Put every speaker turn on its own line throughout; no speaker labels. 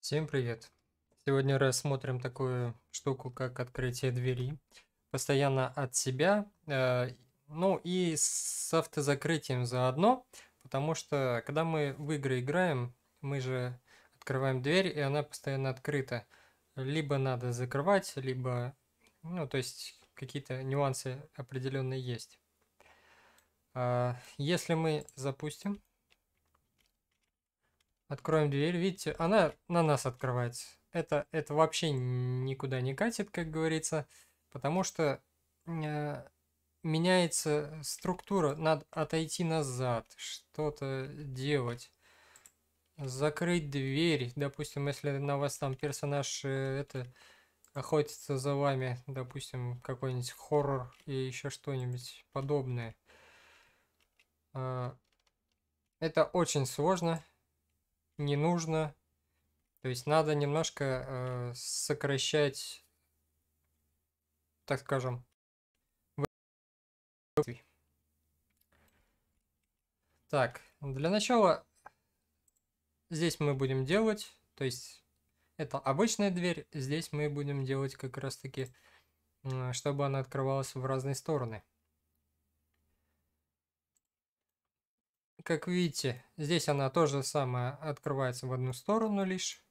Всем привет! Сегодня рассмотрим такую штуку, как открытие двери. Постоянно от себя, э, ну и с автозакрытием заодно, потому что когда мы в игры играем, мы же открываем дверь, и она постоянно открыта. Либо надо закрывать, либо, ну то есть какие-то нюансы определенные есть. Э, если мы запустим Откроем дверь. Видите, она на нас открывается. Это, это вообще никуда не катит, как говорится, потому что э, меняется структура. Надо отойти назад, что-то делать. Закрыть дверь. Допустим, если на вас там персонаж э, это охотится за вами, допустим, какой-нибудь хоррор и еще что-нибудь подобное. Э, это очень сложно не нужно. То есть надо немножко э, сокращать, так скажем, так, для начала здесь мы будем делать, то есть это обычная дверь, здесь мы будем делать как раз таки, чтобы она открывалась в разные стороны. как видите, здесь она тоже самое открывается в одну сторону лишь.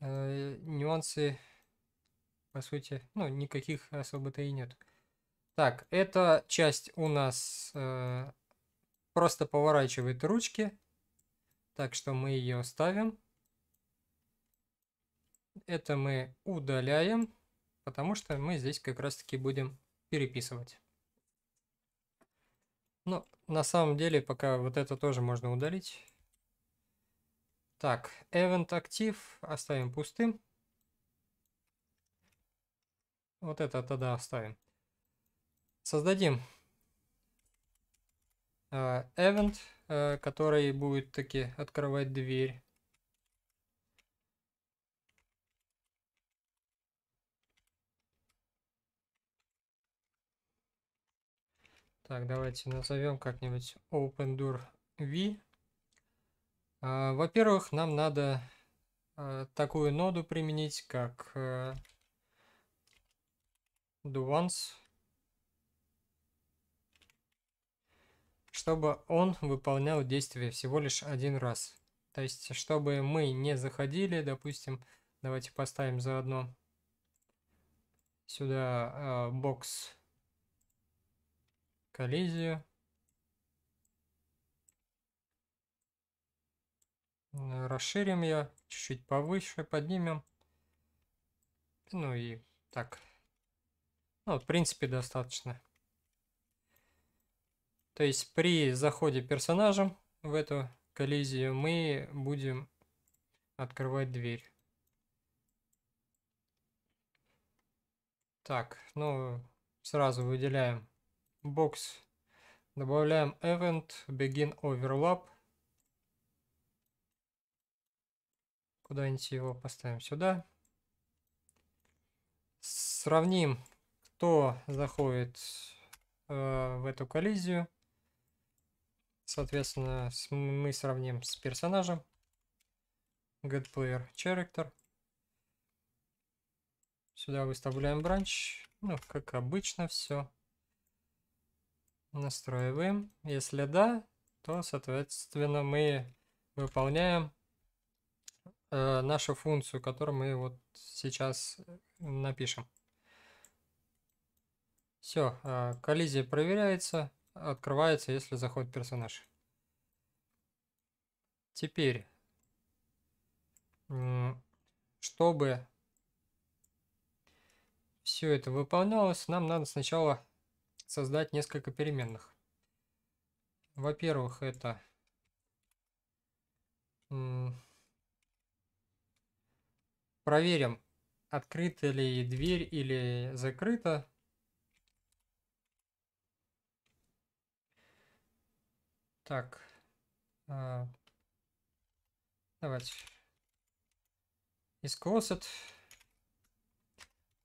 Э, нюансы, по сути, ну, никаких особо-то и нет. Так, эта часть у нас э, просто поворачивает ручки, так что мы ее ставим. Это мы удаляем, потому что мы здесь как раз-таки будем переписывать. Ну, на самом деле пока вот это тоже можно удалить. Так, event актив оставим пустым. Вот это тогда оставим. Создадим э, event, э, который будет таки открывать дверь. Так, давайте назовем как-нибудь OpenDoor V. А, во-первых, нам надо а, такую ноду применить, как а, э, doOnce, чтобы он выполнял действие всего лишь один раз. То есть, чтобы мы не заходили, допустим, давайте поставим заодно сюда бокс а, коллизию. Расширим ее, чуть-чуть повыше поднимем. Ну и так. Ну, в принципе, достаточно. То есть при заходе персонажем в эту коллизию мы будем открывать дверь. Так, ну, сразу выделяем бокс. Добавляем event, begin overlap. Куда-нибудь его поставим сюда. Сравним, кто заходит э, в эту коллизию. Соответственно, с, мы сравним с персонажем. GetPlayer Character. Сюда выставляем бранч. Ну, как обычно, все настроиваем. Если да, то, соответственно, мы выполняем э, нашу функцию, которую мы вот сейчас э, напишем. Все, э, коллизия проверяется, открывается, если заходит персонаж. Теперь, чтобы все это выполнялось, нам надо сначала создать несколько переменных. Во-первых, это проверим, открыта ли дверь или закрыта. Так, а, давайте из closet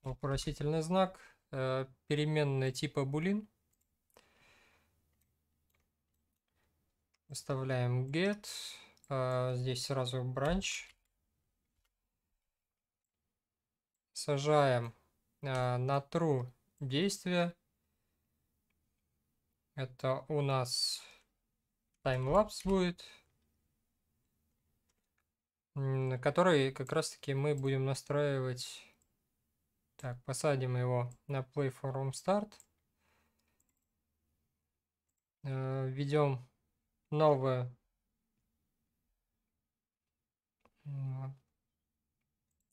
вопросительный знак – Э, переменная типа boolean. Выставляем get. А, здесь сразу branch. Сажаем а, на true действие. Это у нас таймлапс будет, который как раз таки мы будем настраивать так, посадим его на play forum start. Э, введем новое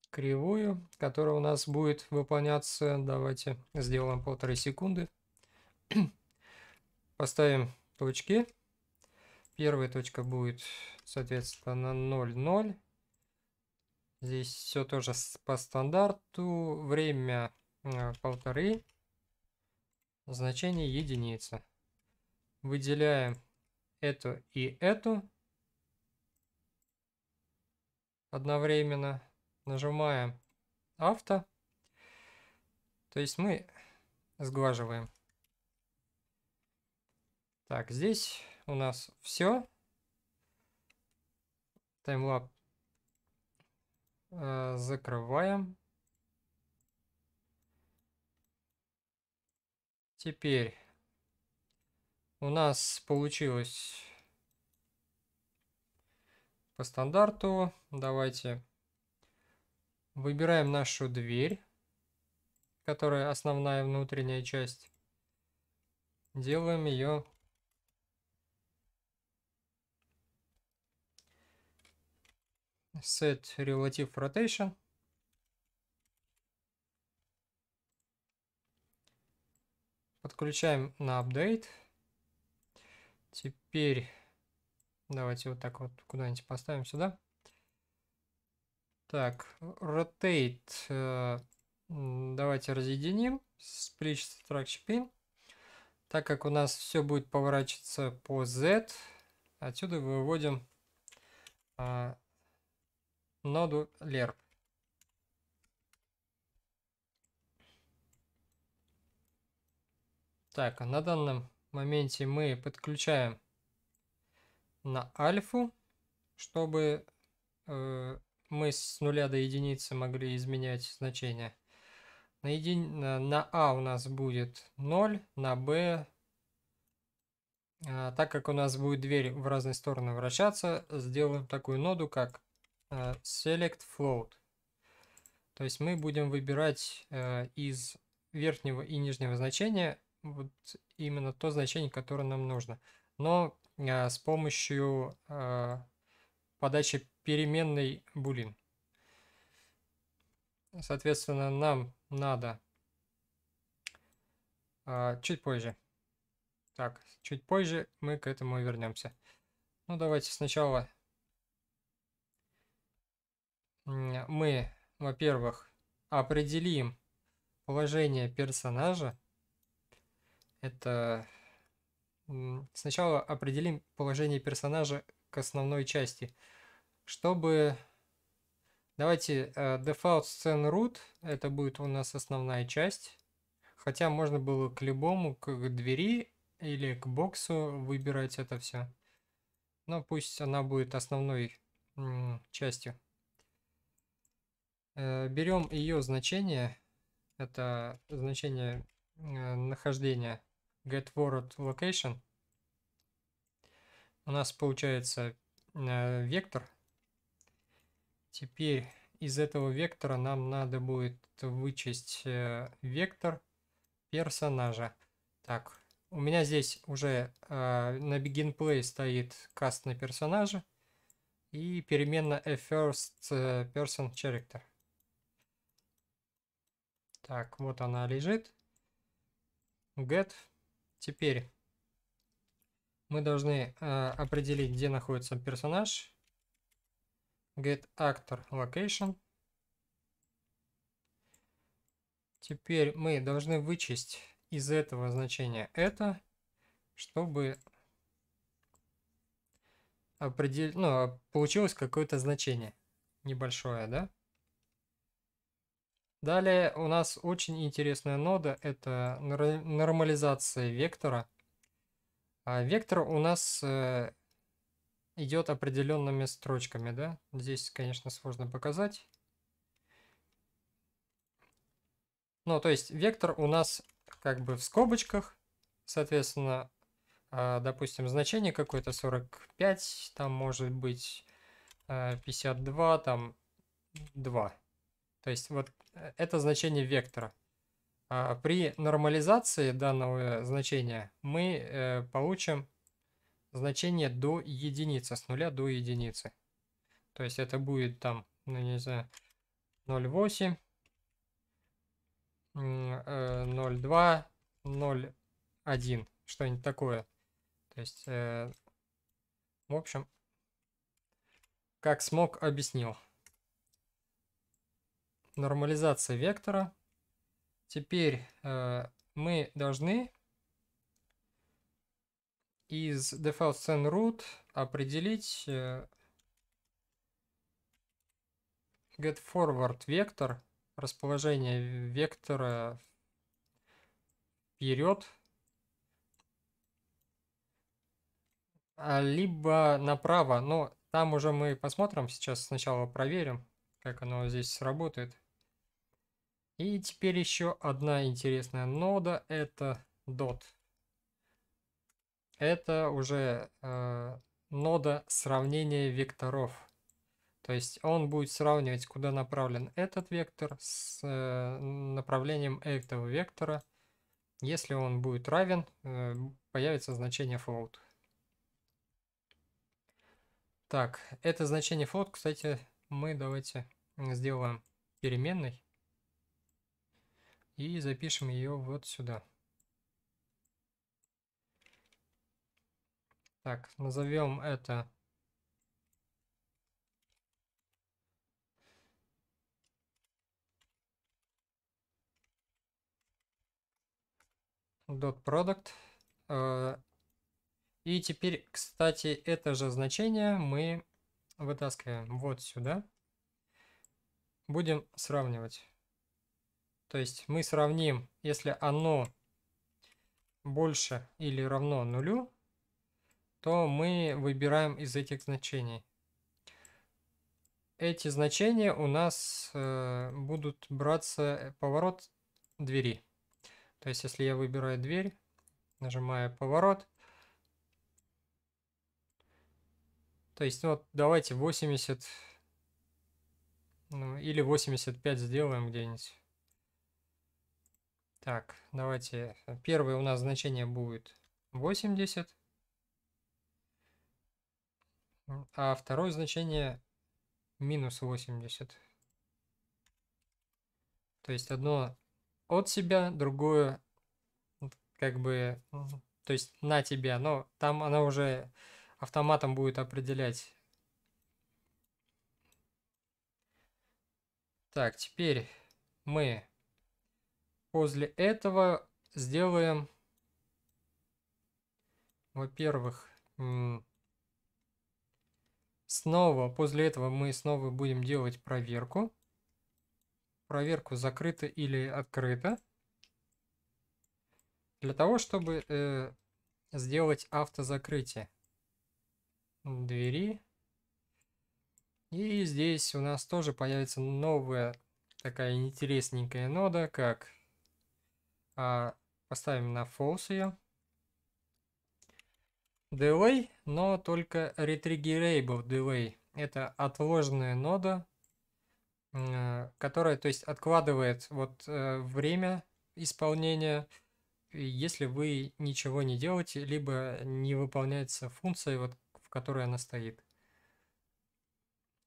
кривую, которая у нас будет выполняться. Давайте сделаем полторы секунды. Поставим точки. Первая точка будет, соответственно, 0,0. Здесь все тоже по стандарту. Время э, полторы. Значение единица. Выделяем эту и эту. Одновременно нажимаем авто. То есть мы сглаживаем. Так, здесь у нас все. Таймлап Э, закрываем. Теперь у нас получилось по стандарту. Давайте выбираем нашу дверь, которая основная внутренняя часть. Делаем ее set relative rotation. Подключаем на update. Теперь давайте вот так вот куда-нибудь поставим сюда. Так, rotate э, давайте разъединим split structure pin. Так как у нас все будет поворачиваться по Z, отсюда выводим а, ноду лерп. Так, а на данном моменте мы подключаем на альфу, чтобы э, мы с нуля до единицы могли изменять значение. На, еди... на А у нас будет 0, на Б, а, так как у нас будет дверь в разные стороны вращаться, сделаем такую ноду, как Э, select float. То есть мы будем выбирать э, из верхнего и нижнего значения вот именно то значение, которое нам нужно. Но э, с помощью подачи переменной boolean. Соответственно, нам надо чуть позже. Так, чуть позже мы к этому вернемся. Ну, давайте сначала мы, во-первых, определим положение персонажа. Это сначала определим положение персонажа к основной части. Чтобы... Давайте default э, scene root, это будет у нас основная часть. Хотя можно было к любому, к двери или к боксу выбирать это все. Но пусть она будет основной частью. Э, берем ее значение. Это значение э, нахождения get forward location. У нас получается э, вектор. Теперь из этого вектора нам надо будет вычесть вектор персонажа. Так, у меня здесь уже на begin play стоит каст на персонажа и переменная first person character. Так, вот она лежит. Get. Теперь мы должны э, определить, где находится персонаж. Get actor location. Теперь мы должны вычесть из этого значения это, чтобы определить. ну, а, получилось какое-то значение небольшое, да? Далее у нас очень интересная нода, это нормализация вектора. А вектор у нас э, идет определенными строчками, да? Здесь, конечно, сложно показать. Ну, то есть вектор у нас как бы в скобочках, соответственно, а, допустим, значение какое-то 45, там может быть 52, э, там 2. То есть вот э, это значение вектора. А, при нормализации данного значения мы э, получим значение до единицы, с нуля до единицы. То есть это будет там, ну не знаю, 0,8, 0,2, э, один, что-нибудь такое. То есть, в общем, как смог, объяснил нормализация вектора. Теперь э, мы должны из default scene root определить э, get forward вектор, расположение вектора вперед, а, либо направо, но там уже мы посмотрим, сейчас сначала проверим, как оно здесь работает. И теперь еще одна интересная нода, это dot. Это уже э, нода сравнения векторов. То есть он будет сравнивать, куда направлен этот вектор с э, направлением этого вектора. Если он будет равен, э, появится значение float. Так, это значение float, кстати, мы давайте э, сделаем переменной и запишем ее вот сюда. Так, назовем это dot product. Э, и теперь, кстати, это же значение мы вытаскиваем вот сюда. Будем сравнивать. То есть мы сравним, если оно больше или равно нулю, то мы выбираем из этих значений. Эти значения у нас э, будут браться поворот двери. То есть, если я выбираю дверь, нажимаю поворот. То есть, вот ну, давайте 80 ну, или 85 сделаем где-нибудь. Так, давайте. Э, первое у нас значение будет 80. А второе значение минус 80. То есть одно от себя, другое как бы, то есть на тебя. Но там она уже автоматом будет определять. Так, теперь мы После этого сделаем, во-первых, снова, после этого мы снова будем делать проверку. Проверку закрыто или открыто. Для того, чтобы э, сделать автозакрытие двери. И здесь у нас тоже появится новая такая интересненькая нода, как а, поставим на false ее. Delay, но только retriggerable delay. Это отложенная нода, э, которая, то есть, откладывает вот э, время исполнения, если вы ничего не делаете, либо не выполняется функция, вот, в которой она стоит.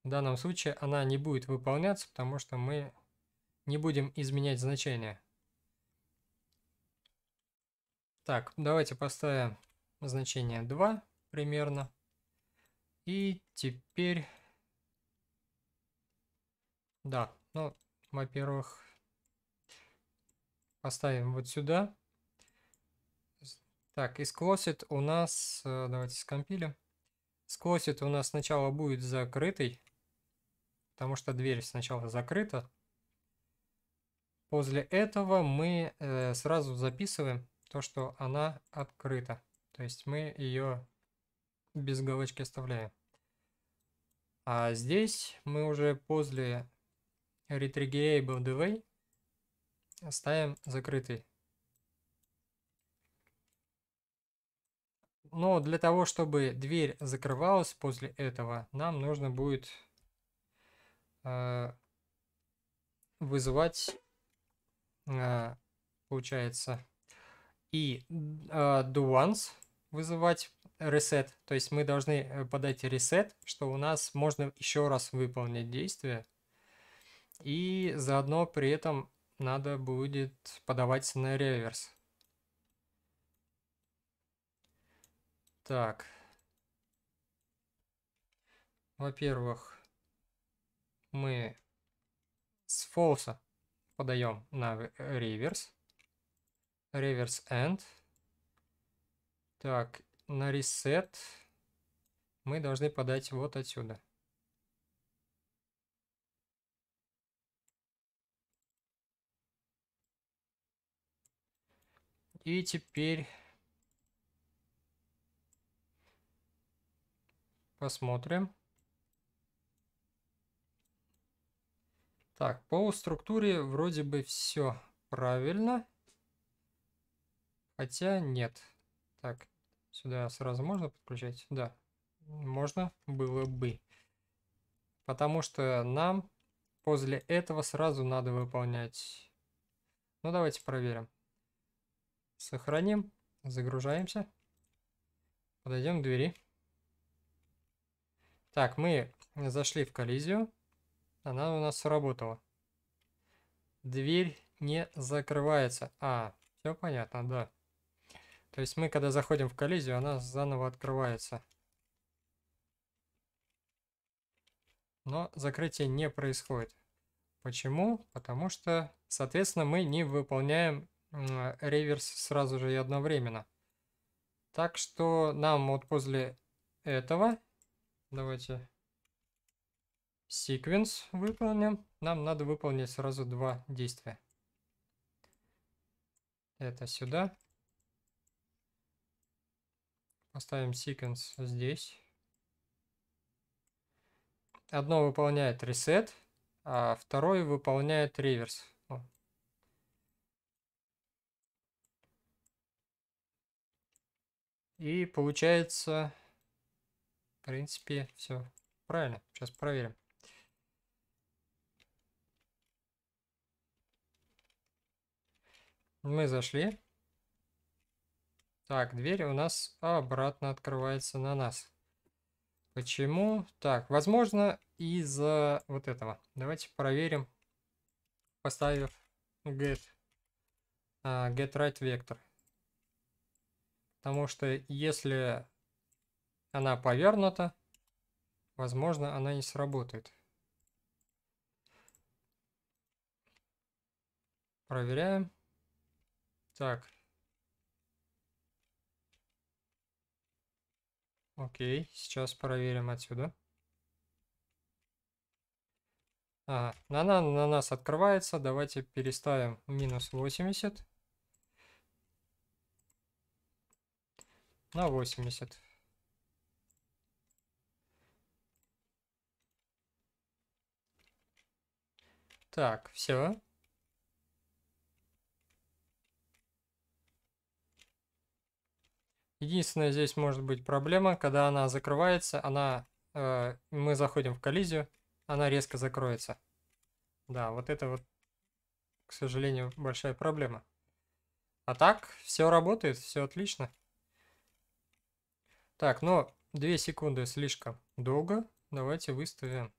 В данном случае она не будет выполняться, потому что мы не будем изменять значение. Так, давайте поставим значение 2 примерно. И теперь... Да, ну, во-первых, поставим вот сюда. Так, из closet у нас... Э, давайте скомпилим. С closet у нас сначала будет закрытый, потому что дверь сначала закрыта. После этого мы э, сразу записываем то, что она открыта. То есть мы ее без галочки оставляем. А здесь мы уже после retriggable delay ставим закрытый. Но для того, чтобы дверь закрывалась после этого, нам нужно будет э, вызывать, э, получается, и э, do once вызывать reset. То есть мы должны э, подать reset, что у нас можно еще раз выполнить действие. И заодно при этом надо будет подавать на реверс. Так. Во-первых, мы с false подаем на реверс. Reverse End. Так, на ресет мы должны подать вот отсюда. И теперь посмотрим. Так, по структуре вроде бы все правильно. Хотя нет. Так, сюда сразу можно подключать? Да, можно было бы. Потому что нам после этого сразу надо выполнять. Ну, давайте проверим. Сохраним, загружаемся. Подойдем к двери. Так, мы зашли в коллизию. Она у нас сработала. Дверь не закрывается. А, все понятно, да. То есть мы, когда заходим в коллизию, она заново открывается. Но закрытие не происходит. Почему? Потому что, соответственно, мы не выполняем реверс сразу же и одновременно. Так что нам вот после этого, давайте sequence выполним, нам надо выполнить сразу два действия. Это сюда Поставим sequence здесь. Одно выполняет reset, а второй выполняет реверс. И получается, в принципе, все правильно. Сейчас проверим. Мы зашли. Так, дверь у нас обратно открывается на нас. Почему? Так, возможно, из-за вот этого. Давайте проверим, поставив get, uh, get right vector, Потому что если она повернута, возможно, она не сработает. Проверяем. Так, Окей, сейчас проверим отсюда. Ага, она на нас открывается. Давайте переставим минус 80 на 80. Так, все. Единственная здесь может быть проблема, когда она закрывается, она, э, мы заходим в коллизию, она резко закроется. Да, вот это вот, к сожалению, большая проблема. А так, все работает, все отлично. Так, но 2 секунды слишком долго. Давайте выставим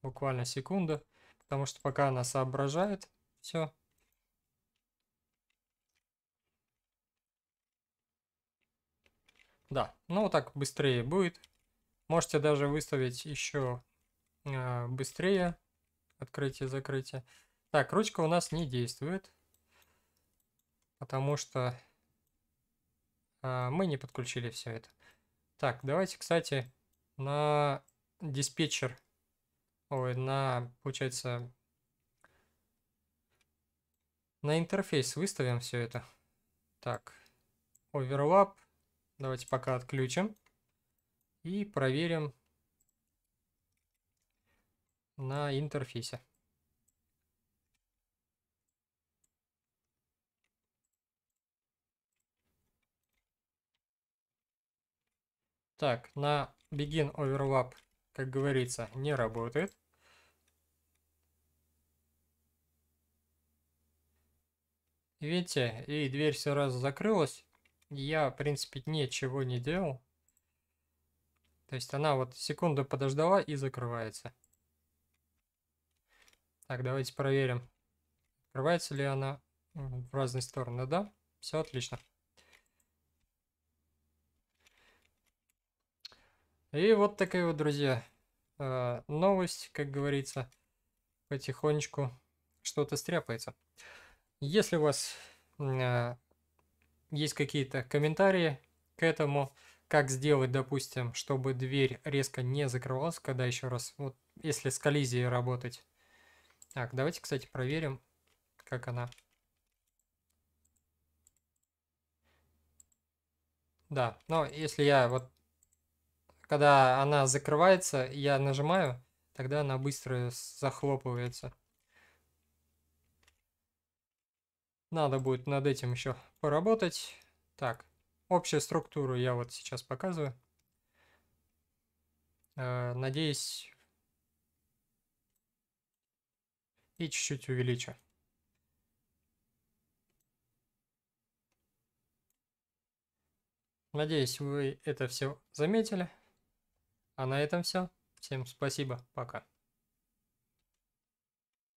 буквально секунду, потому что пока она соображает все. Да, ну так быстрее будет. Можете даже выставить еще э, быстрее открытие, закрытие. Так, ручка у нас не действует, потому что э, мы не подключили все это. Так, давайте, кстати, на диспетчер, ой, на, получается, на интерфейс выставим все это. Так, overlap, Давайте пока отключим. И проверим на интерфейсе. Так, на begin overlap, как говорится, не работает. Видите, и дверь все раз закрылась я, в принципе, ничего не делал. То есть она вот секунду подождала и закрывается. Так, давайте проверим, открывается ли она в разные стороны. Да, все отлично. И вот такая вот, друзья, э, новость, как говорится, потихонечку что-то стряпается. Если у вас э, есть какие-то комментарии к этому, как сделать, допустим, чтобы дверь резко не закрывалась, когда еще раз, вот если с коллизией работать. Так, давайте, кстати, проверим, как она. Да, но если я вот, когда она закрывается, я нажимаю, тогда она быстро захлопывается. Надо будет над этим еще поработать. Так, общую структуру я вот сейчас показываю. Э, надеюсь... И чуть-чуть увеличу. Надеюсь, вы это все заметили. А на этом все. Всем спасибо. Пока.